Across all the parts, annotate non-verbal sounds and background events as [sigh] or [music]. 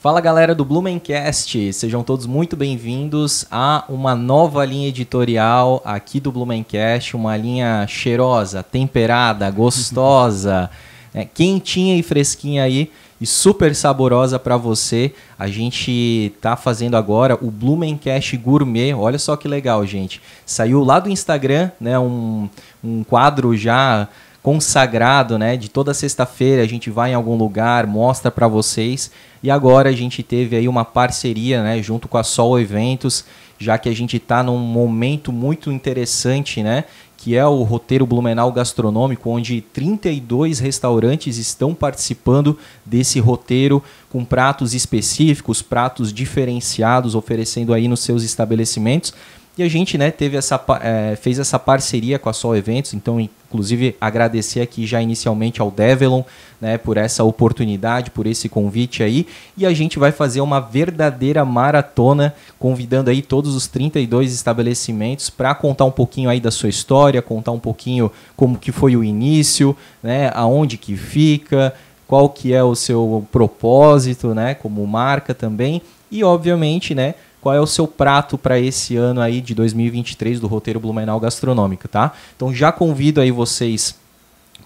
Fala galera do Blumencast, sejam todos muito bem-vindos a uma nova linha editorial aqui do Blumencast, uma linha cheirosa, temperada, gostosa, [laughs] né, quentinha e fresquinha aí e super saborosa para você. A gente tá fazendo agora o Blumencast Gourmet, olha só que legal, gente. Saiu lá do Instagram, né, um, um quadro já consagrado, né? De toda sexta-feira a gente vai em algum lugar, mostra para vocês. E agora a gente teve aí uma parceria, né, junto com a Sol Eventos, já que a gente está num momento muito interessante, né? que é o roteiro Blumenau Gastronômico, onde 32 restaurantes estão participando desse roteiro com pratos específicos, pratos diferenciados, oferecendo aí nos seus estabelecimentos. E a gente né, teve essa, é, fez essa parceria com a Sol Eventos, então, inclusive, agradecer aqui já inicialmente ao Develon né, por essa oportunidade, por esse convite aí. E a gente vai fazer uma verdadeira maratona, convidando aí todos os 32 estabelecimentos para contar um pouquinho aí da sua história, contar um pouquinho como que foi o início, né, aonde que fica, qual que é o seu propósito, né, como marca também. E, obviamente, né, qual é o seu prato para esse ano aí de 2023 do roteiro Blumenau Gastronômico, tá? Então já convido aí vocês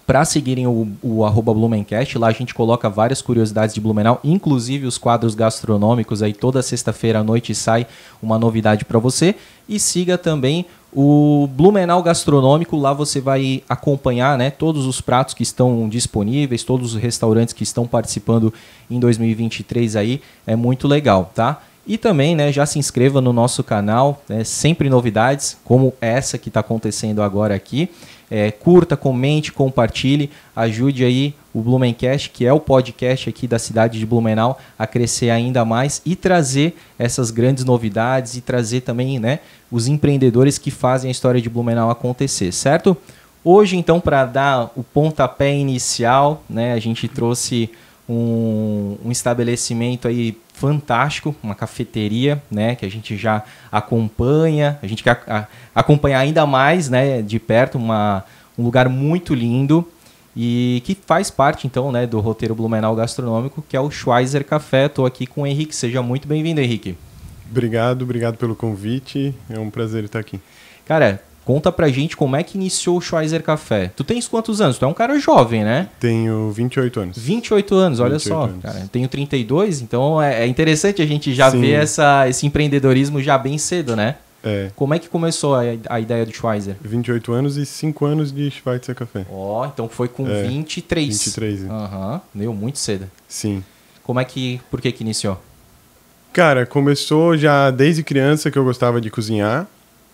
para seguirem o, o Blumencast. Lá a gente coloca várias curiosidades de Blumenau, inclusive os quadros gastronômicos. Aí toda sexta-feira à noite sai uma novidade para você. E siga também o Blumenau Gastronômico. Lá você vai acompanhar né, todos os pratos que estão disponíveis, todos os restaurantes que estão participando em 2023 aí. É muito legal, tá? E também, né, já se inscreva no nosso canal, né, sempre novidades como essa que está acontecendo agora aqui. É, curta, comente, compartilhe, ajude aí o Blumencast, que é o podcast aqui da cidade de Blumenau, a crescer ainda mais e trazer essas grandes novidades e trazer também né, os empreendedores que fazem a história de Blumenau acontecer, certo? Hoje, então, para dar o pontapé inicial, né, a gente trouxe um, um, estabelecimento aí fantástico, uma cafeteria, né, que a gente já acompanha, a gente quer a, acompanhar ainda mais, né, de perto, uma, um lugar muito lindo e que faz parte então, né, do roteiro Blumenau gastronômico, que é o Schweizer Café. Estou aqui com o Henrique, seja muito bem-vindo, Henrique. Obrigado, obrigado pelo convite. É um prazer estar aqui. Cara, Conta pra gente como é que iniciou o Schweizer Café. Tu tens quantos anos? Tu é um cara jovem, né? Tenho 28 anos. 28 anos, olha 28 só. Anos. Cara, tenho 32, então é, é, interessante a gente já Sim. ver essa, esse empreendedorismo já bem cedo, né? É. Como é que começou a, a, ideia do Schweizer? 28 anos e 5 anos de Schweizer Café. Ó, oh, então foi com é, 23. 23. É. Aham, uhum. deu muito cedo. Sim. Como é que, por que que iniciou? Cara, começou já desde criança que eu gostava de cozinhar.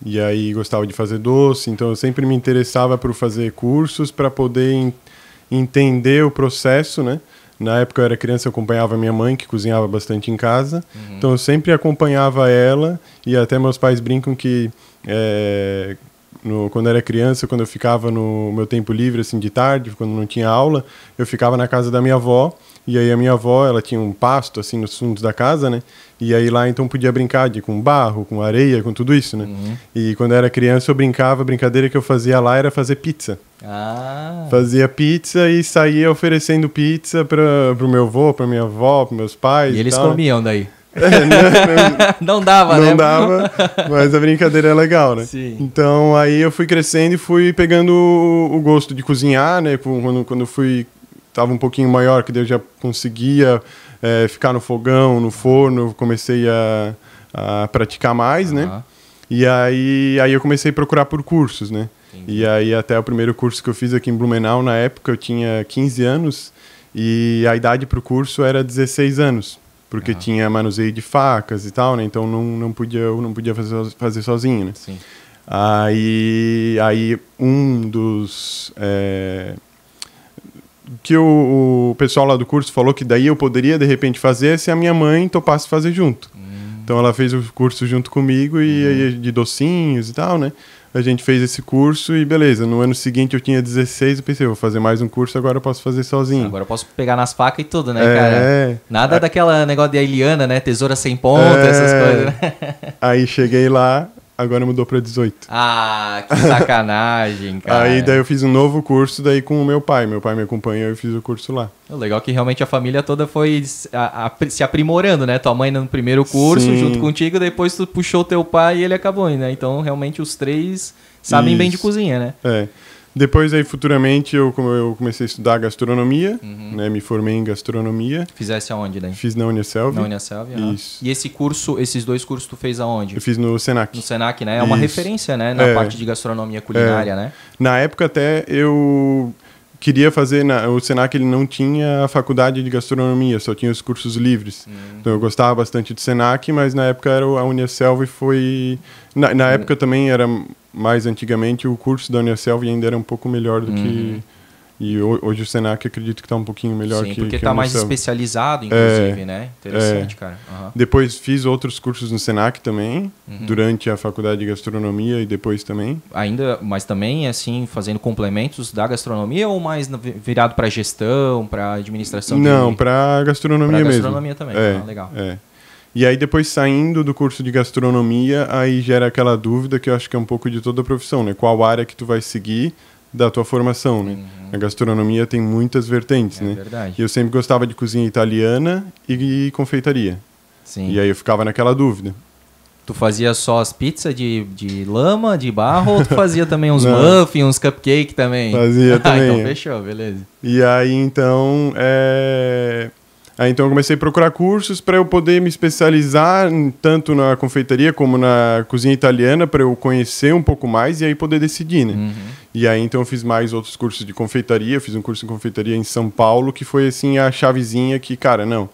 E aí gostava de fazer doce, então eu sempre me interessava por fazer cursos para poder en entender o processo, né? Na época eu era criança, eu acompanhava minha mãe, que cozinhava bastante em casa. Uhum. Então eu sempre acompanhava ela e até meus pais brincam que é, no, quando eu era criança, quando eu ficava no meu tempo livre, assim, de tarde, quando não tinha aula, eu ficava na casa da minha avó e aí a minha avó, ela tinha um pasto assim nos fundos da casa, né? E aí lá então podia brincar de com barro, com areia, com tudo isso, né? Uhum. E quando eu era criança eu brincava, a brincadeira que eu fazia lá era fazer pizza. Ah. Fazia pizza e saía oferecendo pizza para pro meu avô, para minha avó, para meus pais. E eles tal, comiam daí. [laughs] É, não, né? não, [laughs] não, dava, não né? Não dava, mas a brincadeira é legal, né? Sim. Então aí eu fui crescendo e fui pegando o, o gosto de cozinhar, né? Quando, quando fui estava um pouquinho maior, que eu já conseguia é, ficar no fogão, no forno, comecei a, a praticar mais, uhum. né? E aí, aí eu comecei a procurar por cursos, né? Entendi. E aí até o primeiro curso que eu fiz aqui em Blumenau, na época eu tinha 15 anos e a idade para o curso era 16 anos, porque uhum. tinha manuseio de facas e tal, né? Então não, não podia eu não podia fazer, fazer sozinho, né? Sim. Aí, aí um dos é, que o, o, pessoal lá do curso falou que daí eu poderia de repente fazer se a minha mãe topasse fazer junto. Hum. Então ela fez o curso junto comigo e aí de docinhos e tal, né? A gente fez esse curso e beleza. No ano seguinte eu tinha 16 e pensei, vou fazer mais um curso, agora eu posso fazer sozinho. Agora eu posso pegar nas facas e tudo, né, é, cara? Nada é... daquela negócio de Eliana, né? Tesoura sem ponta, é... essas coisas, né? [laughs] Aí cheguei lá, agora mudou para 18. Ah, que [laughs] sacanagem, cara. Aí daí eu fiz um novo curso daí com o meu pai. Meu pai me acompanhou e fiz o curso lá. O legal é que realmente a família toda foi se aprimorando, né? Tua mãe no primeiro curso Sim. junto contigo, depois tu puxou teu pai e ele acabou, né? Então realmente os três sabem Isso. bem de cozinha, né? É. Depois aí futuramente eu, eu comecei a estudar gastronomia, uhum. né? Me formei em gastronomia. Fizesse aonde, daí? Fiz na Unicelv. Na Unicelv, ah. Isso. E esse curso, esses dois cursos tu fez aonde? Eu fiz no Senac. No Senac, né? É uma Isso. referência, né, na é. parte de gastronomia culinária, é. né? Na época até eu queria fazer na, o Senac ele não tinha a faculdade de gastronomia só tinha os cursos livres hum. então eu gostava bastante do Senac mas na época era a Unicelv e foi na, na hum. época também era mais antigamente o curso da Unicelv ainda era um pouco melhor do que uhum. E hoje o Senac acredito que está um pouquinho melhor Sim, que Sim, porque está mais especializado, é, inclusive, né? é, né? Interessante, é. cara. Uhum. Depois fiz outros cursos no Senac também, uhum. durante a faculdade de gastronomia e depois também. Ainda, mas também, assim, fazendo complementos da gastronomia ou mais virado para gestão, para administração? Não, de... para gastronomia pra mesmo. gastronomia também, é, ah, legal. É. E aí depois saindo do curso de gastronomia, aí gera aquela dúvida que eu acho que é um pouco de toda a profissão, né? Qual área que tu vai seguir? da tua formação, né? Uhum. A gastronomia tem muitas vertentes, é né? Verdade. E eu sempre gostava de cozinha italiana e, e confeitaria. Sim. E aí eu ficava naquela dúvida. Tu fazia só as pizzas de, de lama, de barro, ou tu [laughs] fazia também uns muffins, uns cupcake também? Fazia [laughs] ah, então também. então fechou, beleza. E aí então, é... Aí, então eu comecei a procurar cursos para eu poder me especializar tanto na confeitaria como na cozinha italiana para eu conhecer um pouco mais e aí poder decidir, né? Uhum. E aí então eu fiz mais outros cursos de confeitaria, eu fiz um curso de confeitaria em São Paulo que foi assim a chavezinha que, cara, não,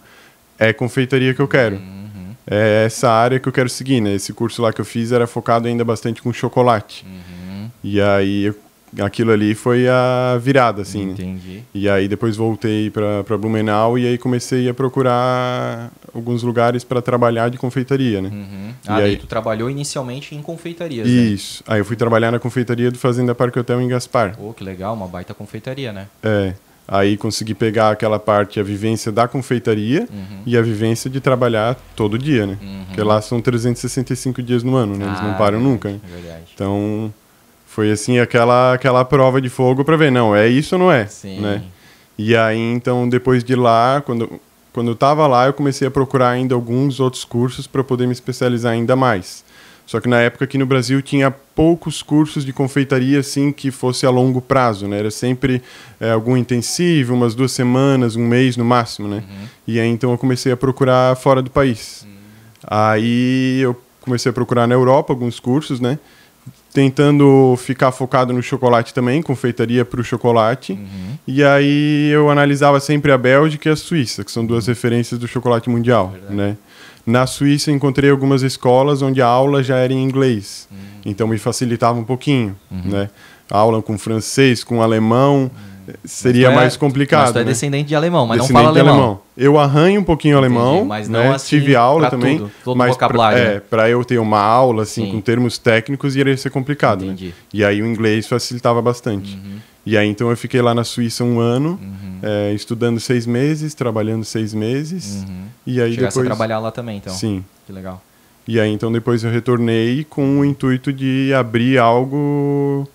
é confeitaria que eu quero. Uhum. É essa área que eu quero seguir, né? Esse curso lá que eu fiz era focado ainda bastante com chocolate. Uhum. E aí eu aquilo ali foi a virada, assim. Entendi. E aí depois voltei para Blumenau e aí comecei a procurar alguns lugares para trabalhar de confeitaria, né? Uhum. Ah, e aí tu trabalhou inicialmente em confeitarias, né? Isso. Né? Aí eu fui trabalhar na confeitaria do Fazenda Parque Hotel em Gaspar. Pô, oh, que legal, uma baita confeitaria, né? É. Aí consegui pegar aquela parte, a vivência da confeitaria uhum. e a vivência de trabalhar todo dia, né? Uhum. Porque lá são 365 dias no ano, né? Eles ah, não param verdade, nunca, né? Verdade. Então foi assim aquela aquela prova de fogo para ver, não, é isso ou não é, Sim. né? E aí então depois de lá, quando quando eu tava lá, eu comecei a procurar ainda alguns outros cursos para poder me especializar ainda mais. Só que na época aqui no Brasil tinha poucos cursos de confeitaria assim que fosse a longo prazo, né? Era sempre é, algum intensivo, umas duas semanas, um mês no máximo, né? Uhum. E aí então eu comecei a procurar fora do país. Uhum. Aí eu comecei a procurar na Europa alguns cursos, né? tentando ficar focado no chocolate também, confeitaria para o chocolate. Uhum. E aí eu analisava sempre a Bélgica e a Suíça, que são duas uhum. referências do chocolate mundial, né? Na Suíça encontrei algumas escolas onde a aula já era em inglês, uhum. então me facilitava um pouquinho, uhum. né? A aula com francês, com alemão uhum. seria é mais complicado. Mas tu é né? descendente de alemão, mas descendente não fala alemão. alemão eu arranho um pouquinho Entendi, alemão, mas né? não né? assim, tive aula também, tudo, todo mas vocabulário, é, né? para eu ter uma aula assim Sim. com termos técnicos iria ser complicado, né? Entendi. né? E aí o inglês facilitava bastante. Uhum. E aí então eu fiquei lá na Suíça um ano, uhum. é, estudando seis meses, trabalhando seis meses, uhum. e aí Chegasse depois a trabalhar lá também, então. Sim. Que legal. E aí então depois eu retornei com o intuito de abrir algo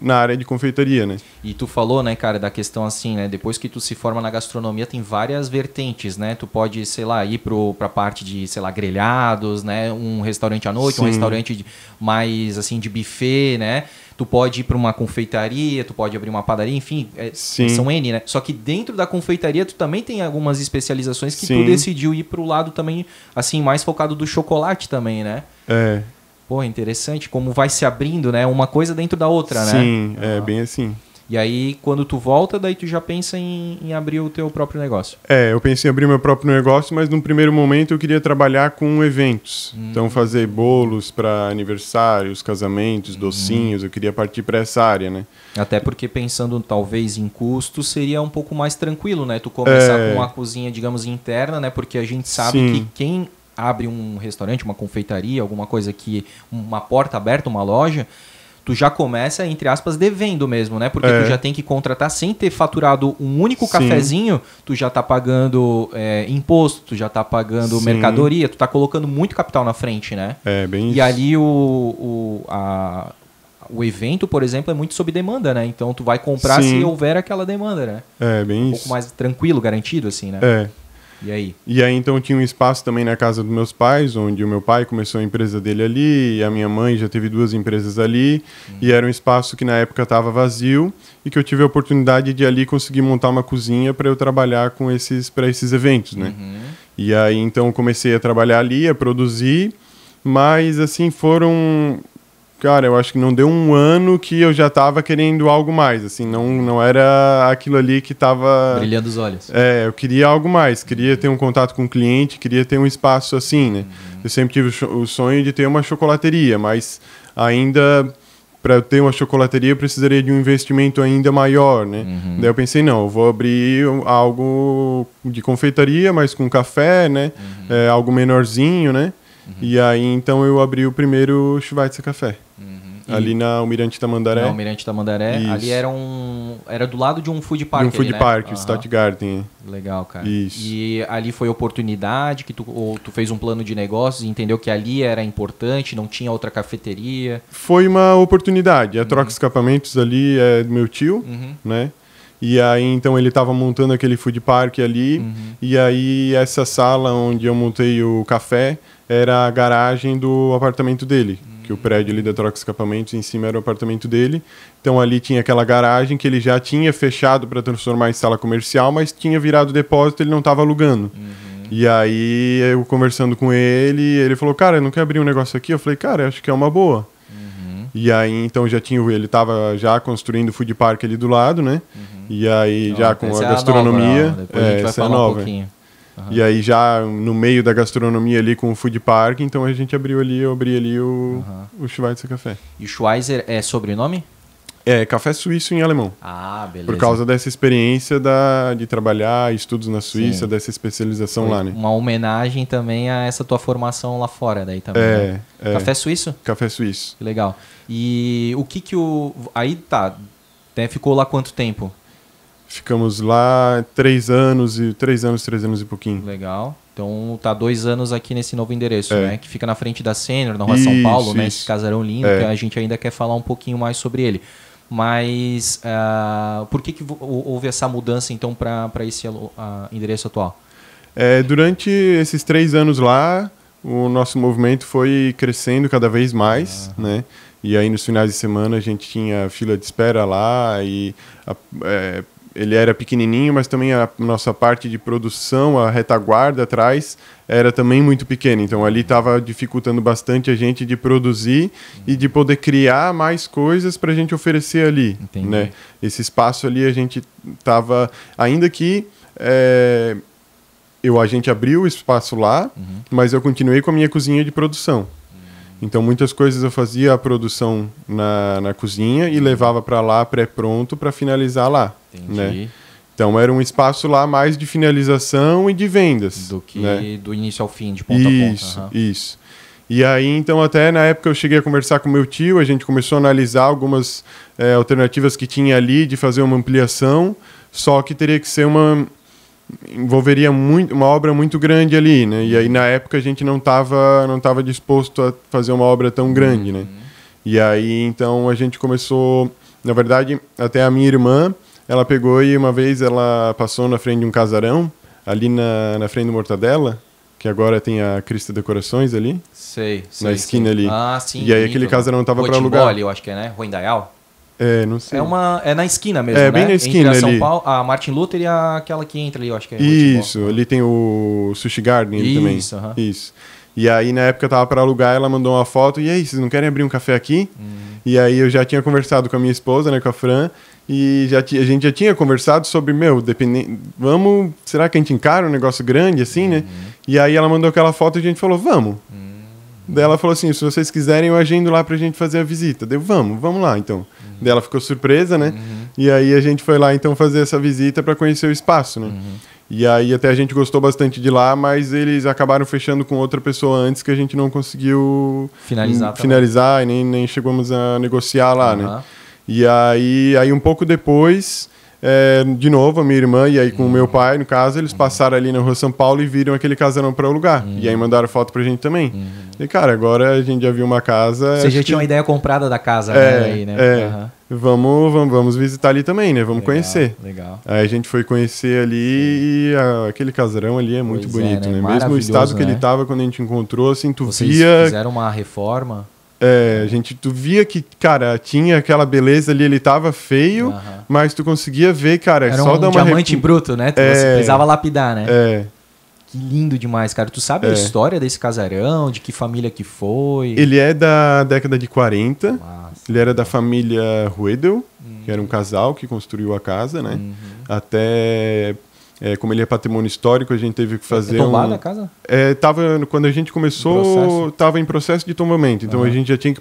na área de confeitaria, né? E tu falou, né, cara, da questão assim, né? Depois que tu se forma na gastronomia, tem várias vertentes, né? Tu pode, sei lá, ir pro, pra parte de, sei lá, grelhados, né? Um restaurante à noite, Sim. um restaurante mais, assim, de buffet, né? Tu pode ir para uma confeitaria, tu pode abrir uma padaria, enfim, é, são N, né? Só que dentro da confeitaria tu também tem algumas especializações que Sim. tu decidiu ir pro lado também, assim, mais focado do chocolate também, né? É, Pô, interessante como vai se abrindo, né? Uma coisa dentro da outra, Sim, né? Sim, é ah. bem assim. E aí, quando tu volta, daí tu já pensa em, em, abrir o teu próprio negócio. É, eu pensei em abrir meu próprio negócio, mas num primeiro momento eu queria trabalhar com eventos. Hum. Então, fazer bolos para aniversários, casamentos, hum. docinhos, hum. eu queria partir para essa área, né? Até porque pensando talvez em custo, seria um pouco mais tranquilo, né? Tu começar é... com uma cozinha, digamos, interna, né? Porque a gente sabe Sim. que quem abre um restaurante, uma confeitaria, alguma coisa que. uma porta aberta, uma loja, tu já começa, entre aspas, devendo mesmo, né? Porque é. tu já tem que contratar sem ter faturado um único Sim. cafezinho, tu já tá pagando é, imposto, tu já tá pagando Sim. mercadoria, tu tá colocando muito capital na frente, né? É, bem E isso. ali o, o, a, o evento, por exemplo, é muito sob demanda, né? Então tu vai comprar Sim. se houver aquela demanda, né? É, bem um isso. pouco mais tranquilo, garantido, assim, né? É. E aí? E aí, então, tinha um espaço também na casa dos meus pais, onde o meu pai começou a empresa dele ali, e a minha mãe já teve duas empresas ali, hum. e era um espaço que na época estava vazio, e que eu tive a oportunidade de ali conseguir montar uma cozinha para eu trabalhar com esses para esses eventos, né? Uhum. E aí, então, comecei a trabalhar ali, a produzir, mas, assim, foram Cara, eu acho que não deu um ano que eu já tava querendo algo mais, assim, não, não era aquilo ali que tava... Brilhando os olhos. É, eu queria algo mais, queria uhum. ter um contato com o cliente, queria ter um espaço assim, né? Uhum. Eu sempre tive o sonho de ter uma chocolateria, mas ainda para ter uma chocolateria eu precisaria de um investimento ainda maior, né? Uhum. Daí eu pensei, não, eu vou abrir algo de confeitaria, mas com café, né? Uhum. É, algo menorzinho, né? Uhum. E aí então eu abri o primeiro Schweitzer Café. Ali na Almirante Tamandaré. Na Almirante Tamandaré. Isso. Ali era um. Era do lado de um food park. De um food ali, né? park, né? Uhum. Garden. Legal, cara. Isso. E ali foi oportunidade que tu, tu fez um plano de negócios e entendeu que ali era importante, não tinha outra cafeteria. Foi uma oportunidade. A uhum. troca de escapamentos ali é do meu tio, uhum. né? E aí, então, ele estava montando aquele food park ali. Uhum. E aí, essa sala onde eu montei o café era a garagem do apartamento dele. Uhum que o prédio ali da Troca Escapamentos em cima era o apartamento dele. Então ali tinha aquela garagem que ele já tinha fechado para transformar em sala comercial, mas tinha virado depósito, ele não estava alugando. Uhum. E aí, eu conversando com ele, ele falou: "Cara, eu não quer abrir um negócio aqui?" Eu falei: "Cara, acho que é uma boa". Uhum. E aí, então já tinha, ele estava já construindo o food park ali do lado, né? Uhum. E aí, então, já com a gastronomia. Nova, Depois é, a né? é, gente vai é falar nova. um pouquinho. Uhum. E aí já no meio da gastronomia ali com o food park, então a gente abriu ali, eu abri ali o, uhum. o Schweizer Café. E Schweizer é sobrenome? É, café suíço em alemão. Ah, beleza. Por causa dessa experiência da, de trabalhar, estudos na Suíça, Sim. dessa especialização Foi lá, né? Uma homenagem também a essa tua formação lá fora daí também. É, né? é. Café suíço? Café suíço. Que legal. E o que que o... Aí tá, né, ficou lá quanto tempo? Ficamos lá três anos e três anos, três anos e pouquinho. Legal. Então tá dois anos aqui nesse novo endereço, é. né? Que fica na frente da Sênior, na Rua isso, São Paulo, né? isso. né? Esse casarão lindo, é. que a gente ainda quer falar um pouquinho mais sobre ele. Mas uh, por que, que houve essa mudança então para esse uh, endereço atual? É, durante esses três anos lá, o nosso movimento foi crescendo cada vez mais, uhum. né? E aí nos finais de semana a gente tinha fila de espera lá e a, é, ele era pequenininho, mas também a nossa parte de produção, a retaguarda atrás, era também muito pequena. Então ali estava dificultando bastante a gente de produzir e de poder criar mais coisas para a gente oferecer ali. Né? Esse espaço ali a gente estava. Ainda que. É, eu, a gente abriu o espaço lá, uhum. mas eu continuei com a minha cozinha de produção. Então, muitas coisas eu fazia a produção na, na cozinha e levava para lá pré-pronto para finalizar lá. Entendi. Né? Então, era um espaço lá mais de finalização e de vendas. Do que né? do início ao fim, de ponta isso, a ponta. Isso, uhum. isso. E aí, então, até na época eu cheguei a conversar com meu tio, a gente começou a analisar algumas é, alternativas que tinha ali de fazer uma ampliação, só que teria que ser uma, envolveria muito, uma obra muito grande ali, né? E aí na época a gente não estava não tava disposto a fazer uma obra tão grande, né? uhum. né? E aí então a gente começou, na verdade, até a minha irmã, ela pegou e uma vez ela passou na frente de um casarão, ali na, na frente do Mortadela, que agora tem a Crista Decorações ali. Sei, sei. Na esquina ali. Ah, sim. E aí bonito. aquele casarão tava para alugar. ali, eu acho que é, né? Ruindaial? É, não sei. É, uma, é na esquina mesmo, É, bem né? na esquina Entre a, São ali. Paulo, a Martin Luther e aquela que entra ali, eu acho que é. Isso, ali tem o Sushi Garden também. Isso, Isso. E aí, na época, eu tava pra alugar, ela mandou uma foto. E aí, vocês não querem abrir um café aqui? Hum. E aí, eu já tinha conversado com a minha esposa, né, com a Fran. E já a gente já tinha conversado sobre, meu, dependendo. Vamos. Será que a gente encara um negócio grande assim, né? Uhum. E aí, ela mandou aquela foto e a gente falou, vamos. Uhum. Daí ela falou assim: se vocês quiserem, eu agendo lá pra gente fazer a visita. Deu, vamos, vamos lá então dela ela ficou surpresa, né? Uhum. E aí a gente foi lá então fazer essa visita para conhecer o espaço, né? Uhum. E aí até a gente gostou bastante de lá, mas eles acabaram fechando com outra pessoa antes que a gente não conseguiu finalizar, finalizar e nem, nem chegamos a negociar lá, uhum. né? E aí, aí um pouco depois é, de novo, a minha irmã e aí com o meu pai, no caso, eles passaram ali na rua São Paulo e viram aquele casarão para o lugar. Uhum. E aí mandaram foto pra gente também. Uhum. E, cara, agora a gente já viu uma casa. Você já tinha uma ideia comprada da casa, é, né? Aí, né? É. Vamos, vamos, vamos visitar ali também, né? Vamos legal, conhecer. Legal. Aí a gente foi conhecer ali Sim. e a, aquele casarão ali é muito pois é, bonito, é, né? né? Mesmo o estado né? que ele né? tava quando a gente encontrou, assim, tu Vocês via... fizeram uma reforma? É, a gente, tu via que, cara, tinha aquela beleza ali, ele tava feio, uhum. mas tu conseguia ver, cara, Era só um dar uma... diamante rep... bruto, né? Tu é, precisava lapidar, né? É. Que lindo demais, cara. Tu sabe é. a história desse casarão, de que família que foi? Ele é da década de 40. Nossa. Ele era da família Ruedel, uhum. que era um casal que construiu a casa, né? Uhum. Até é, como ele é patrimônio histórico, a gente teve que é fazer. É tombada um... a casa? É, tava, quando a gente começou, estava em processo de tombamento. Então uhum. a gente já tinha que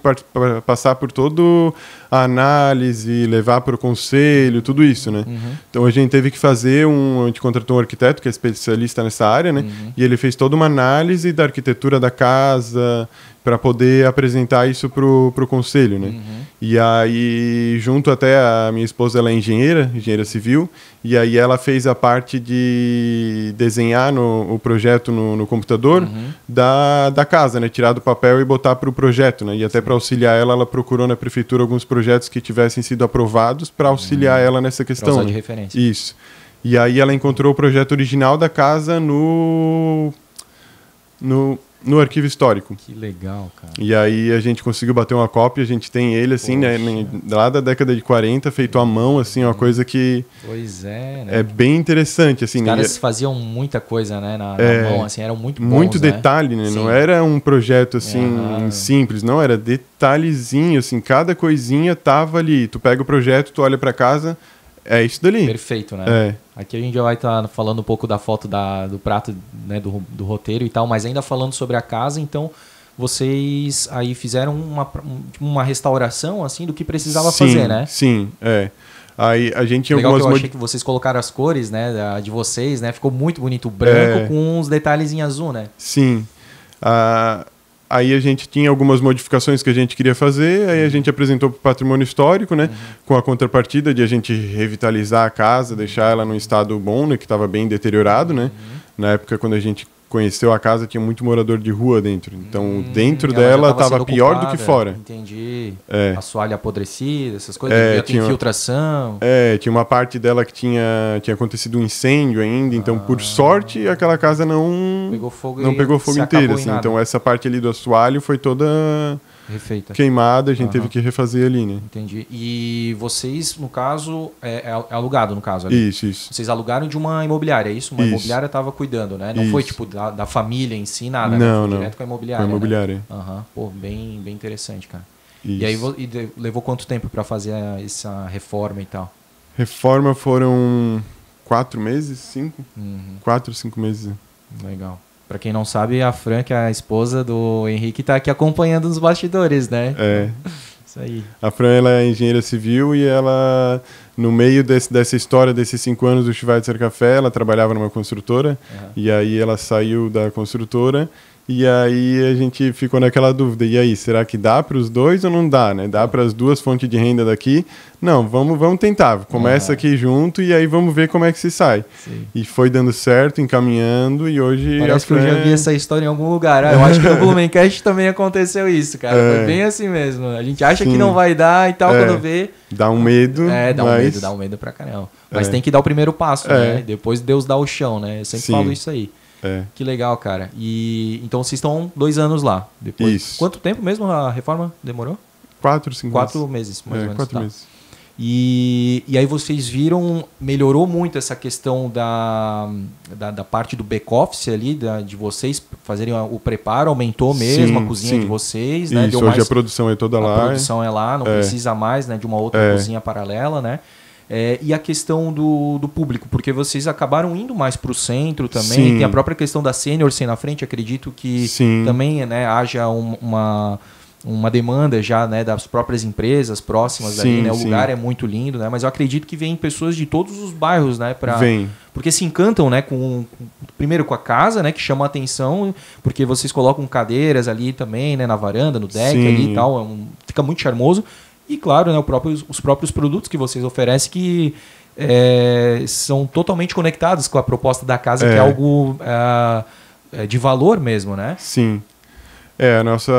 passar por todo a análise, levar para o conselho, tudo isso, né? Uhum. Então a gente teve que fazer um. A gente contratou um arquiteto que é especialista nessa área, né? Uhum. E ele fez toda uma análise da arquitetura da casa, para poder apresentar isso pro, pro conselho, né? Uhum. E aí, junto até a minha esposa, ela é engenheira, engenheira civil, e aí ela fez a parte de desenhar no, o projeto no, no computador uhum. da, da casa, né? Tirar do papel e botar para o projeto, né? E até para auxiliar ela, ela procurou na prefeitura alguns projetos que tivessem sido aprovados para auxiliar uhum. ela nessa questão. Né? de referência. Isso. E aí ela encontrou o projeto original da casa no no no arquivo histórico. Que legal, cara. E aí a gente conseguiu bater uma cópia, a gente tem ele assim, né, Poxa. né, lá da década de 40, feito à mão assim, uma uhum. coisa que Pois é, né? É bem interessante assim, Os caras é faziam muita coisa, né, na, na é, mão assim, eram muito bons, Muito né? detalhe, né? né? Não era um projeto assim uhum. simples, não era detalhezinho assim, cada coisinha tava ali. Tu pega o projeto, tu olha para casa, é isso dali. Perfeito, né? É. Aqui a gente já vai estar tá falando um pouco da foto da, do prato, né, do, do roteiro e tal, mas ainda falando sobre a casa, então vocês aí fizeram uma, uma restauração assim do que precisava sim, fazer, né? Sim, é. Aí a gente Legal algumas que eu achei que vocês colocaram as cores, né, da, de vocês, né? Ficou muito bonito, branco é. com uns detalhes em azul, né? Sim. Ah, Aí a gente tinha algumas modificações que a gente queria fazer, aí a gente apresentou para o patrimônio histórico, né? Uhum. Com a contrapartida de a gente revitalizar a casa, deixar ela num estado bom, né? Que estava bem deteriorado, né? Uhum. Na época, quando a gente conheceu a casa, tinha muito morador de rua dentro. Então, hum, dentro dela estava pior ocupada, do que fora. Entendi. É. A soalha apodrecida, essas coisas, é, tinha infiltração. É, tinha uma parte dela que tinha, tinha acontecido um incêndio ainda, então, ah. por sorte, aquela casa não pegou fogo, não pegou fogo inteira. Assim, então, essa parte ali do assoalho foi toda Refeita. queimada, a gente uhum. teve que refazer ali né Entendi. E vocês, no caso, é, é, é alugado, no caso? Ali. Isso, isso. Vocês alugaram de uma imobiliária, é isso? Uma isso. imobiliária estava cuidando, né? Não isso. foi tipo da, da, família em si, nada. Né? Não, né? não. Direto com a imobiliária. Com a né? imobiliária. Né? Aham. Pô, bem, bem interessante, cara. Isso. E aí e levou quanto tempo para fazer essa reforma e tal? Reforma foram quatro meses, cinco? Uhum. Quatro, cinco meses. Legal. Pra quem não sabe, a Fran, que é a esposa do Henrique, tá aqui acompanhando nos bastidores, né? É. Isso aí. A Fran, ela é engenheira civil e ela, no meio desse, dessa história desses cinco anos do Schweitzer Café, ela trabalhava numa construtora uhum. e aí ela saiu da construtora e aí a gente ficou naquela dúvida. E aí, será que dá para os dois ou não dá, né? Dá para as duas fontes de renda daqui? Não, vamos, vamos tentar. Começa uhum. aqui junto e aí vamos ver como é que se sai. Sim. E foi dando certo, encaminhando e hoje Parece Fran... que eu já vi essa história em algum lugar. Ah, eu acho que no [laughs] Blumencast também aconteceu isso, cara. É. Foi bem assim mesmo. A gente acha Sim. que não vai dar e tal é. quando vê Dá um medo. É, dá mas... um medo, dá um medo para caramba. Mas é. tem que dar o primeiro passo, é. né? Depois Deus dá o chão, né? Eu sempre Sim. falo isso aí. É. Que legal, cara. E então vocês estão dois anos lá. Depois. Isso. Quanto tempo mesmo a reforma demorou? Quatro, cinco quatro meses. meses mais é, ou menos. Quatro tá. meses. E, e aí vocês viram, melhorou muito essa questão da, da, da parte do back-office ali, da, de vocês fazerem o preparo, aumentou mesmo sim, a cozinha sim. de vocês, né? Isso, Deu hoje mais, a produção é toda a lá. A produção é lá, não é. precisa mais né, de uma outra é. cozinha paralela, né? É, e a questão do, do público, porque vocês acabaram indo mais para o centro também. Sim. Tem a própria questão da sênior sem na frente, acredito que Sim. também né, haja um, uma uma demanda já né, das próprias empresas próximas sim, né? O sim. lugar é muito lindo, né? Mas eu acredito que vem pessoas de todos os bairros, né? Porque se encantam, né? Com, primeiro com a casa, né? Que chama a atenção, porque vocês colocam cadeiras ali também, né? Na varanda, no deck sim. ali e tal. É um, fica muito charmoso. E claro, né, próprio, os próprios produtos que vocês oferecem que é, são totalmente conectados com a proposta da casa, é. que é, é. algo ah, é, de valor mesmo, né? Sim. É, a nossa,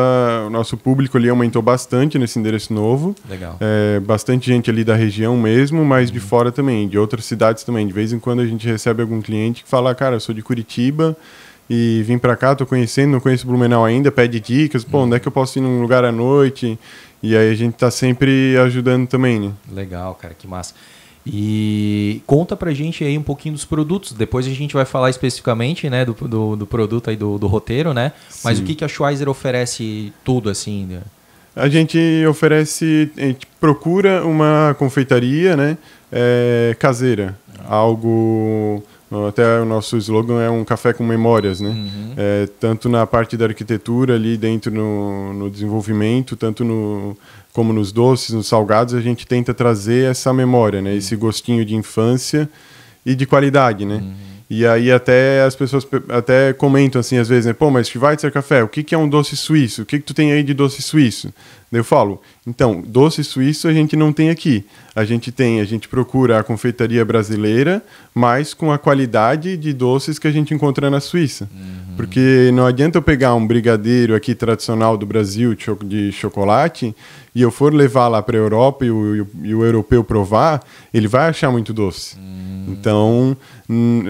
o nosso público ali aumentou bastante nesse endereço novo. Legal. É, bastante gente ali da região mesmo, mas uhum. de fora também, de outras cidades também. De vez em quando a gente recebe algum cliente que fala, cara, eu sou de Curitiba, e vim para cá, tô conhecendo, não conheço Blumenau ainda, pede dicas, pô, onde é que eu posso ir num lugar à noite? E aí a gente tá sempre ajudando também, né? Legal, cara, que massa. E conta pra gente aí um pouquinho dos produtos. Depois a gente vai falar especificamente, né, do, do, do produto aí do, do roteiro, né? Sim. Mas o que, que a Schweizer oferece tudo, assim? Né? A gente oferece, a gente procura uma confeitaria, né, é, caseira. Ah. Algo então, até o nosso slogan é um café com memórias, né? Uhum. É, tanto na parte da arquitetura ali dentro no, no desenvolvimento, tanto no, como nos doces, nos salgados, a gente tenta trazer essa memória, né? Uhum. Esse gostinho de infância e de qualidade, né? Uhum. E aí até as pessoas até comentam assim às vezes, né? Pô, mas ser café, o que, que é um doce suíço? O que, que tu tem aí de doce suíço? Daí eu falo, então, doce suíço a gente não tem aqui. A gente tem, a gente procura a confeitaria brasileira, mas com a qualidade de doces que a gente encontra na Suíça. Uhum. Porque não adianta eu pegar um brigadeiro aqui tradicional do Brasil de chocolate e eu for levar lá para a Europa e o, e o, europeu provar, ele vai achar muito doce. Uhum. Então hum,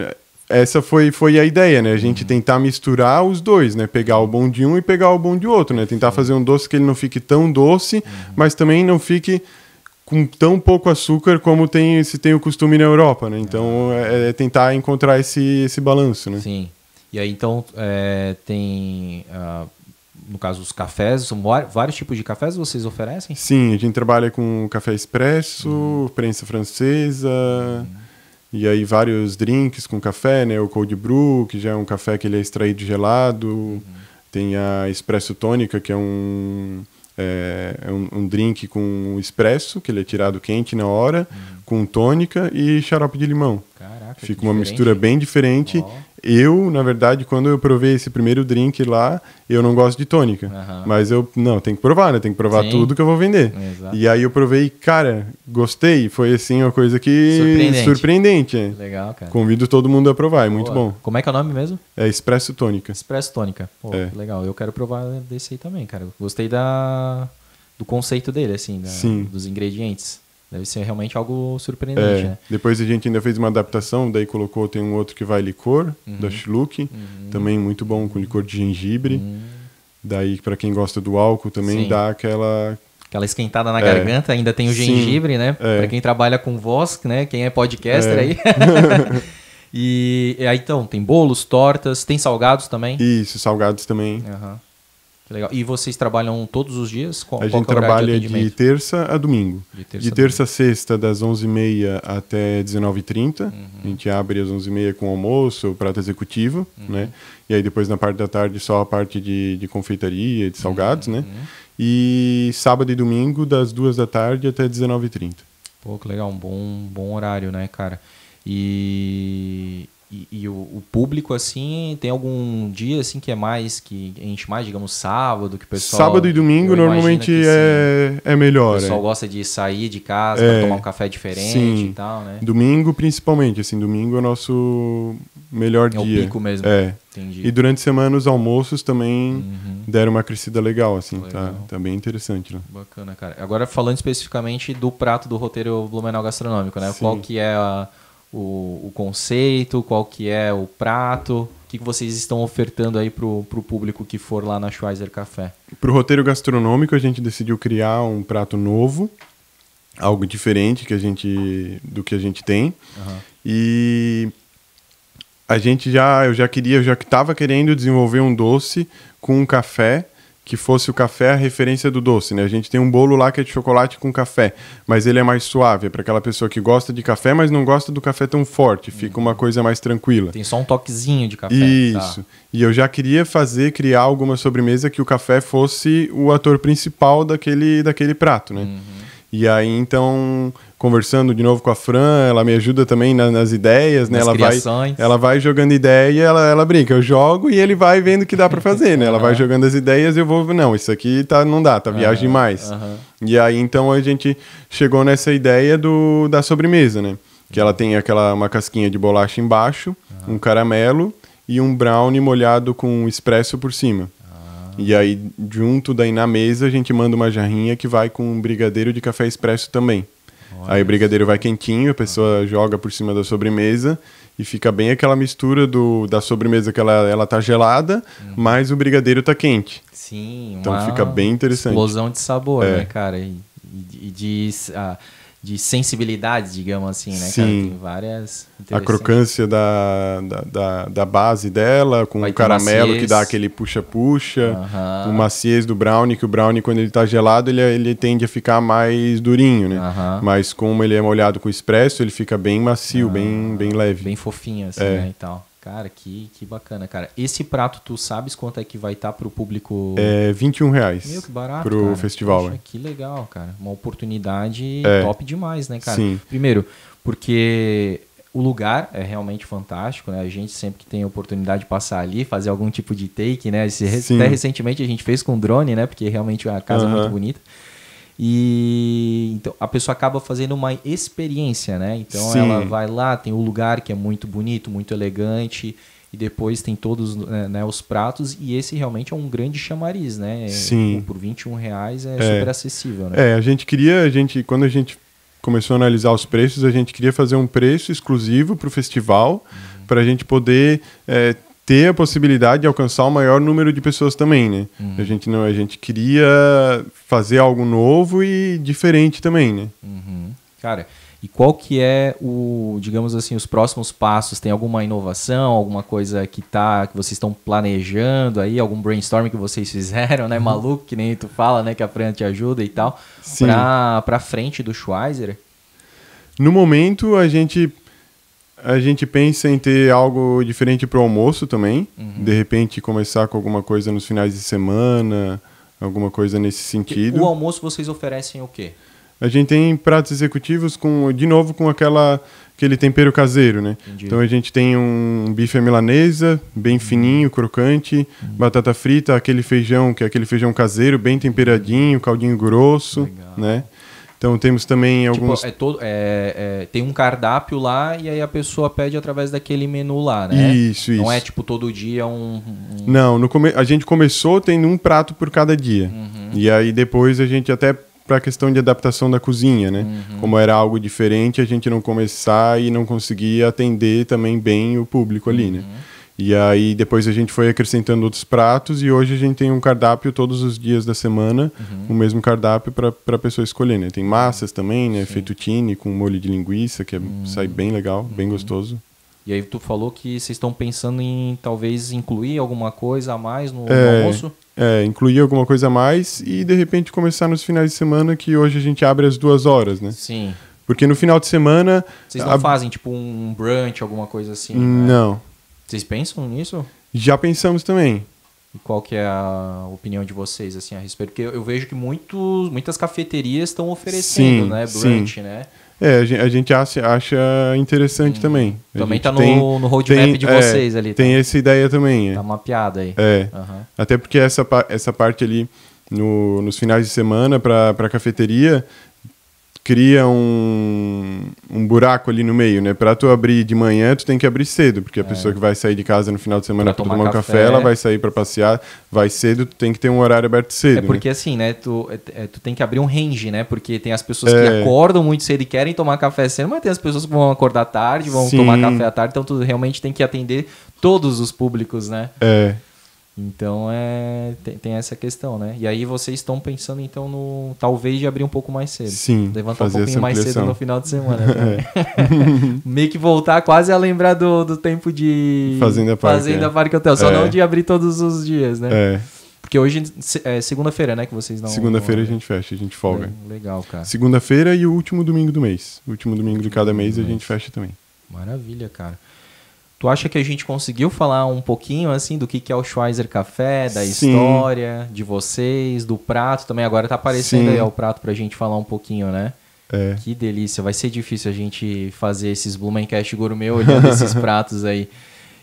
essa foi, foi a ideia, né? A gente uhum. tentar misturar os dois, né? Pegar o bom de um e pegar o bom de outro, né? Tentar fazer um doce que ele não fique tão doce, uhum. mas também não fique com tão pouco açúcar como tem se tem o costume na Europa, né? Então é, é tentar encontrar esse, esse balanço, né? Sim. E aí então é, tem uh, no caso os cafés, são vários tipos de cafés vocês oferecem? Sim, a gente trabalha com café expresso, hum. prensa francesa. Hum e aí vários drinks com café, né? O cold brew, que já é um café que ele é extraído gelado. Uhum. Tem a espresso tônica, que é um é, é, um, um, drink com espresso, que ele é tirado quente na hora, uhum. com tônica e xarope de limão. Caraca, Fica uma mistura bem diferente eu, na verdade, quando eu provei esse primeiro drink lá, eu não gosto de tônica. Uhum. Mas eu, não, tem que provar, né? Tem que provar Sim. tudo que eu vou vender. Exato. E aí eu provei, cara, gostei. Foi assim uma coisa que. Surpreendente. Surpreendente. É. Legal, cara. Convido todo mundo a provar, é muito bom. Como é que é o nome mesmo? É Expresso Tônica. Expresso Tônica. Pô, é. legal. Eu quero provar desse aí também, cara. Gostei da do conceito dele, assim, da, dos ingredientes. Deve ser realmente algo surpreendente, é. né? Depois a gente ainda fez uma adaptação, daí colocou, tem um outro que vai licor, uhum. da Schluck, uhum. também muito bom, com licor de gengibre. Uhum. Daí, para quem gosta do álcool, também Sim. dá aquela... Aquela esquentada na é. garganta, ainda tem o Sim. gengibre, né? É. Para quem trabalha com voz, né? Quem é podcaster é. aí... [laughs] E aí, então, tem bolos, tortas, tem salgados também? Isso, salgados também. Uhum. Legal. E vocês trabalham todos os dias? Qual, a qual gente é trabalha de, de, terça a domingo. De terça, de terça a sexta, das 11h30 até 19h30. Uhum. A gente abre às 11h30 com almoço, prato executivo, uhum. né? E aí depois na parte da tarde só a parte de, de confeitaria, de salgados, né? uhum. né? E sábado e domingo, das 2 da tarde até 19h30. Pô, que legal. Um bom, bom horário, né, cara? E, e, e o, o, público, assim, tem algum dia, assim, que é mais, que enche mais, digamos, sábado, que o pessoal... Sábado e domingo normalmente é, é melhor. O pessoal é. gosta de sair de casa é, tomar um café diferente sim. e tal, né? Domingo, principalmente, assim, domingo é o nosso melhor é dia. É o pico mesmo. É. Entendi. E durante a semana os almoços também uhum. deram uma crescida legal, assim, tá, legal. Tá, tá bem interessante, né? Bacana, cara. Agora falando especificamente do prato do roteiro Blumenau Gastronômico, né? Sim. Qual que é a o, o conceito, qual que é o prato, o que, que vocês estão ofertando aí pro, pro público que for lá na Schweizer Café? Pro roteiro gastronômico a gente decidiu criar um prato novo, algo diferente que a gente do que a gente tem uhum. e a gente já eu já queria eu já estava querendo desenvolver um doce com um café que fosse o café a referência do doce, né? A gente tem um bolo lá que é de chocolate com café, mas ele é mais suave, é para aquela pessoa que gosta de café, mas não gosta do café tão forte, fica uma coisa mais tranquila. Tem só um toquezinho de café. Tá. Isso. Tá. E eu já queria fazer, criar alguma sobremesa que o café fosse o ator principal daquele, daquele prato, né? Uhum. E aí então conversando de novo com a Fran, ela me ajuda também na, nas ideias, né? Nas ela criações. vai, ela vai jogando ideia e ela, ela brinca. Eu jogo e ele vai vendo o que dá para fazer, né? Ela uhum. vai jogando as ideias e eu vou, não, isso aqui tá, não dá, tá viagem demais. Uhum. E aí então a gente chegou nessa ideia do, da sobremesa, né? Que ela tem aquela uma casquinha de bolacha embaixo, um caramelo e um brownie molhado com espresso por cima. Ah. E aí, junto daí na mesa, a gente manda uma jarrinha que vai com um brigadeiro de café expresso também. Olha Aí o brigadeiro isso. vai quentinho, a pessoa ah. joga por cima da sobremesa e fica bem aquela mistura do, da sobremesa que ela, ela tá gelada, hum. mas o brigadeiro tá quente. Sim, então fica bem interessante. Explosão de sabor, é. né, cara? E, e, Ah, de sensibilidades, digamos assim, né? Sim. Cara, tem várias. A crocância da, da, da, da, base dela, com Vai o caramelo que dá aquele puxa-puxa, uh -huh. o maciez do brownie, que o brownie, quando ele está gelado, ele, é, ele tende a ficar mais durinho, né? Uh -huh. Mas como ele é molhado com espresso, ele fica bem macio, uh -huh. bem, bem leve. Bem fofinho, assim, é. né? E tal. Cara, que, que bacana, cara. Esse prato, tu sabes quanto é que vai estar tá pro público? É 21 reais. Meu, que barato. Pro cara. festival. Poxa, né? que legal, cara. Uma oportunidade é. top demais, né, cara? Sim. Primeiro, porque o lugar é realmente fantástico, né? A gente sempre que tem a oportunidade de passar ali, fazer algum tipo de take, né? Esse, até recentemente a gente fez com drone, né? Porque realmente é uma casa é muito bonita. E então a pessoa acaba fazendo uma experiência, né? Então Sim. ela vai lá, tem o um lugar que é muito bonito, muito elegante, e depois tem todos né, né os pratos, e esse realmente é um grande chamariz, né? Sim. Por 21 reais é, é. super acessível, né? É, a gente queria, a gente, quando a gente começou a analisar os preços, a gente queria fazer um preço exclusivo para o festival, uhum. para a gente poder é, ter a possibilidade de alcançar o maior número de pessoas também, né? Uhum. A gente não, a gente queria fazer algo novo e diferente também, né? Uhum. Cara, e qual que é o, digamos assim, os próximos passos? Tem alguma inovação, alguma coisa que tá, que vocês estão planejando aí, algum brainstorm que vocês [laughs] fizeram, né? Uhum. Maluco, que nem tu fala, né? Que a Fran te ajuda e tal, para para frente do Schweizer? No momento a gente a gente pensa em ter algo diferente para o almoço também. Uhum. De repente, começar com alguma coisa nos finais de semana, alguma coisa nesse sentido. O almoço vocês oferecem o quê? A gente tem pratos executivos com, de novo, com aquela aquele tempero caseiro, né? Entendi. Então a gente tem um bife à milanesa, bem uhum. fininho, crocante, uhum. batata frita, aquele feijão, que é aquele feijão caseiro, bem temperadinho, caldinho grosso, Legal. né? Então temos também tipo, alguns. Tipo, é todo, é, é, tem um cardápio lá e aí a pessoa pede através daquele menu lá, né? Isso, isso. Não é tipo todo dia um. um... Não, no come... a gente começou tendo um prato por cada dia. Uhum. E aí depois a gente até para a questão de adaptação da cozinha, né? Uhum. Como era algo diferente, a gente não começar e não conseguir atender também bem o público ali, né? uhum. né? E aí depois a gente foi acrescentando outros pratos e hoje a gente tem um cardápio todos os dias da semana, uhum. o mesmo cardápio para a pessoa escolher, né? Tem massas também, né? Sim. Fettuccine com molho de linguiça, que é, uhum. sai bem legal, bem uhum. gostoso. E aí tu falou que vocês estão pensando em talvez incluir alguma coisa a mais no, é, no almoço? É, incluir alguma coisa a mais e de repente começar nos finais de semana que hoje a gente abre às duas horas, né? Sim. Porque no final de semana... Vocês não a... fazem tipo um brunch, alguma coisa assim? Né? Não. Né? Vocês pensam nisso? Já pensamos também. E qual que é a opinião de vocês assim a respeito? Porque eu, vejo que muitos, muitas cafeterias estão oferecendo, sim, né, brunch, sim. né? É, a gente, acha, acha interessante hum. também. A também tá no, tem, no roadmap tem, de é, vocês é, ali. Tem tá? essa ideia também. É. Tá mapeada aí. É. Uhum. Até porque essa, essa parte ali no, nos finais de semana para a cafeteria cria um, um buraco ali no meio, né? Para tu abrir de manhã, tu tem que abrir cedo, porque a é. pessoa que vai sair de casa no final de semana para tomar, tomar um café, café, ela vai sair para passear, vai cedo, tu tem que ter um horário aberto cedo. É né? porque né? assim, né? Tu, é, é, tu tem que abrir um range, né? Porque tem as pessoas é. que acordam muito cedo e querem tomar café cedo, mas tem as pessoas que vão acordar tarde, vão Sim. tomar café à tarde, então tu realmente tem que atender todos os públicos, né? É. Então é tem, tem, essa questão, né? E aí vocês estão pensando então no talvez de abrir um pouco mais cedo. Sim. Levantar um pouquinho mais cedo no final de semana. Né? [laughs] É. [laughs] Meio que voltar quase a lembrar do, do tempo de fazendo parte fazendo é. Parque Hotel, só é. não de abrir todos os dias, né? É. Porque hoje é segunda-feira, né? Que vocês não. Segunda-feira a né? gente fecha, a gente folga. Legal, cara. Segunda-feira e o último domingo do mês. O último domingo de cada mês, mês a gente fecha também. Maravilha, cara. Tu acha que a gente conseguiu falar um pouquinho assim do que, que é o Schweizer Café, da Sim. história, de vocês, do prato também? Agora tá aparecendo Sim. aí o prato pra gente falar um pouquinho, né? É. Que delícia. Vai ser difícil a gente fazer esses Blumencast Gourmet olhando esses [laughs] pratos aí.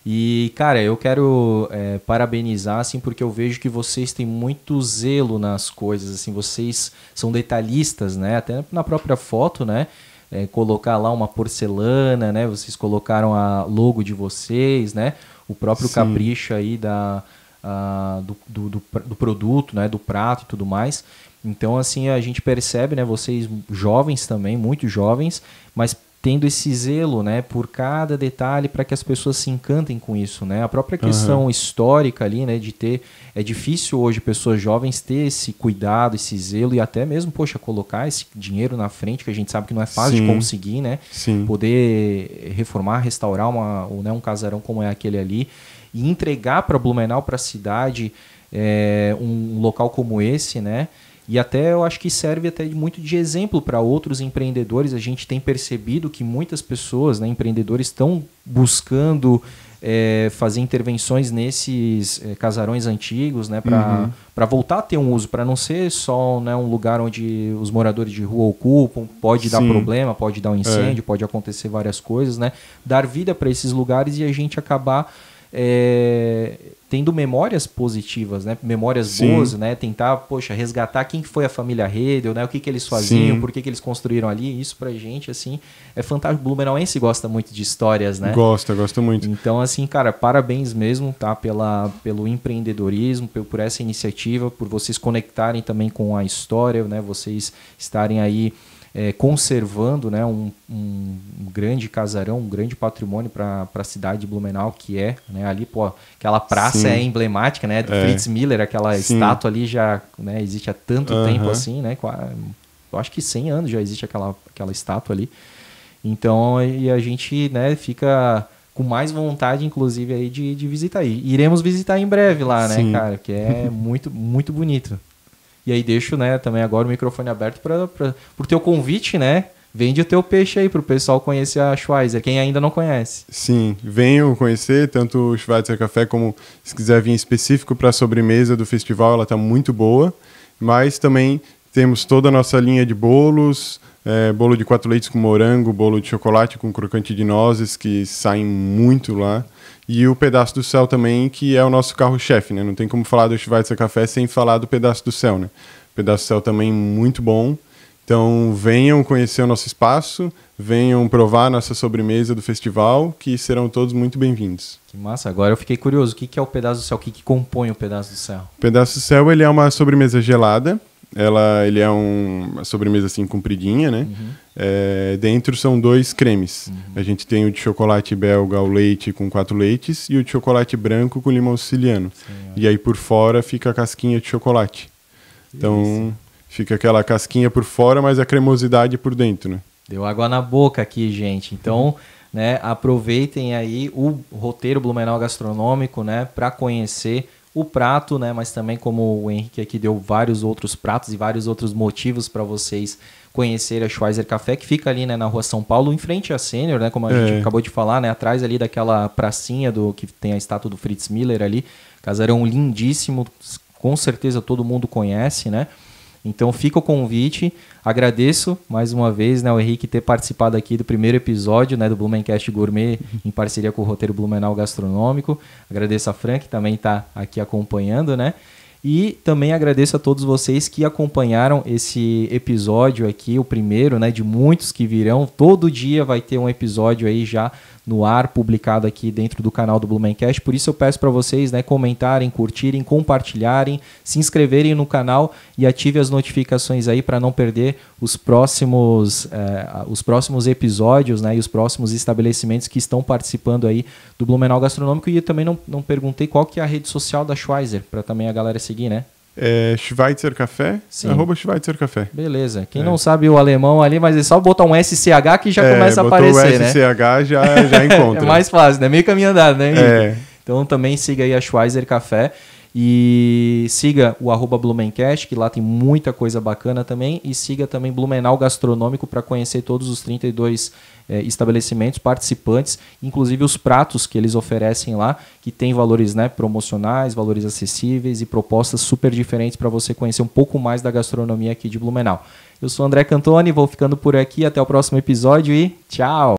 E, cara, eu quero é, parabenizar, assim, porque eu vejo que vocês têm muito zelo nas coisas, assim, vocês são detalhistas, né? Até na própria foto, né? é, colocar lá uma porcelana, né? Vocês colocaram a logo de vocês, né? O próprio Sim. capricho aí da, a, do, do, do, do produto, né? Do prato e tudo mais. Então, assim, a gente percebe, né? Vocês jovens também, muito jovens, mas tendo esse zelo, né, por cada detalhe para que as pessoas se encantem com isso, né? A própria questão uhum. histórica ali, né, de ter é difícil hoje pessoas jovens ter esse cuidado, esse zelo e até mesmo, poxa, colocar esse dinheiro na frente que a gente sabe que não é fácil Sim. de conseguir, né? Sim. Poder reformar, restaurar uma, ou, né, um casarão como é aquele ali e entregar para Blumenau, para a cidade, é, um local como esse, né? E até eu acho que serve até muito de exemplo para outros empreendedores. A gente tem percebido que muitas pessoas, né, empreendedores, estão buscando é, fazer intervenções nesses é, casarões antigos, né, para uhum. voltar a ter um uso, para não ser só né, um lugar onde os moradores de rua ocupam, pode Sim. dar problema, pode dar um é. incêndio, é. pode acontecer várias coisas, né, dar vida para esses lugares e a gente acabar é, tendo memórias positivas, né? Memórias Sim. boas, né? Tentar, poxa, resgatar quem foi a família Redel, né? O que, que eles faziam, Sim. por que, que eles construíram ali. Isso pra gente, assim, é fantástico. Blumenauense gosta muito de histórias, né? Gosta, gosta muito. Então, assim, cara, parabéns mesmo, tá? Pela, pelo empreendedorismo, por essa iniciativa, por vocês conectarem também com a história, né? Vocês estarem aí é, conservando né, um, um, grande casarão, um grande patrimônio para a cidade de Blumenau, que é né, ali, pô, aquela praça Sim. é emblemática, né? É do é. Fritz Miller, aquela Sim. estátua ali já né, existe há tanto tempo assim, né? Eu acho que 100 anos já existe aquela, aquela estátua ali. Então, e a gente né, fica com mais vontade, inclusive, aí de, de visitar. E iremos visitar em breve lá, né, cara? Que é [laughs] muito, muito bonito. E aí deixo, né, também agora o microfone aberto para o teu convite, né? Vende o teu peixe aí para o pessoal conhecer a Schweizer, quem ainda não conhece. Sim, venham conhecer tanto o Schweizer Café como se quiser vir específico para a sobremesa do festival, ela está muito boa. Mas também temos toda a nossa linha de bolos, é, bolo de quatro leites com morango, bolo de chocolate com crocante de nozes, que saem muito lá. E o Pedaço do Céu também, que é o nosso carro-chefe, né? Não tem como falar do Schweitzer Café sem falar do Pedaço do Céu, né? Pedaço do Céu também muito bom. Então venham conhecer o nosso espaço, venham provar a nossa sobremesa do festival, que serão todos muito bem-vindos. Que massa! Agora eu fiquei curioso, o que é o Pedaço do Céu? O que, que compõe o Pedaço do Céu? O Pedaço do Céu ele é uma sobremesa gelada, ela, ele é um, uma sobremesa assim compridinha, né? Uhum. É, dentro são dois cremes. Uhum. A gente tem o de chocolate belga ao leite com quatro leites e o de chocolate branco com limão siciliano. E aí por fora fica a casquinha de chocolate. então fica aquela casquinha por fora, mas a cremosidade por dentro, né? Deu água na boca aqui, gente. Então, né, aproveitem aí o roteiro Blumenau gastronômico, né, para conhecer o prato, né? Mas também como o Henrique aqui deu vários outros pratos e vários outros motivos para vocês conhecerem a Schweizer Café, que fica ali né, na rua São Paulo, em frente à Sênior, né? Como a é. gente acabou de falar, né? Atrás ali daquela pracinha do que tem a estátua do Fritz Miller ali. Casarão lindíssimo, com certeza todo mundo conhece, né? Então fica o convite, agradeço mais uma vez né, o Henrique ter participado aqui do primeiro episódio né, do Blumencast Gourmet em parceria com o roteiro Blumenau Gastronômico. Agradeço a Frank que também está aqui acompanhando, né? E também agradeço a todos vocês que acompanharam esse episódio aqui, o primeiro, né, de muitos que virão. Todo dia vai ter um episódio aí já no ar, publicado aqui dentro do canal do Blumencast. Por isso eu peço para vocês né, comentarem, curtirem, compartilharem, se inscreverem no canal e ativem as notificações aí para não perder os próximos, eh, os próximos episódios né, e os próximos estabelecimentos que estão participando aí do Blumenau Gastronômico. E também não, não perguntei qual que é a rede social da Schweizer, para também a galera seguir, né? é Schweizer Café, Sim. arroba Schweizer Café. Beleza. Quem é. não sabe o alemão ali, mas é só botar um SCH que já é, começa a aparecer, o SCH né? já, já [laughs] encontra. é mais fácil, né? Meio caminho andado, né? É. Então também siga aí a Schweizer Café. E siga o arroba Blumencast, que lá tem muita coisa bacana também. E siga também Blumenau Gastronômico para conhecer todos os 32 é, eh, estabelecimentos participantes, inclusive os pratos que eles oferecem lá, que tem valores né, promocionais, valores acessíveis e propostas super diferentes para você conhecer um pouco mais da gastronomia aqui de Blumenau. Eu sou André Cantoni, vou ficando por aqui. Até o próximo episódio e tchau!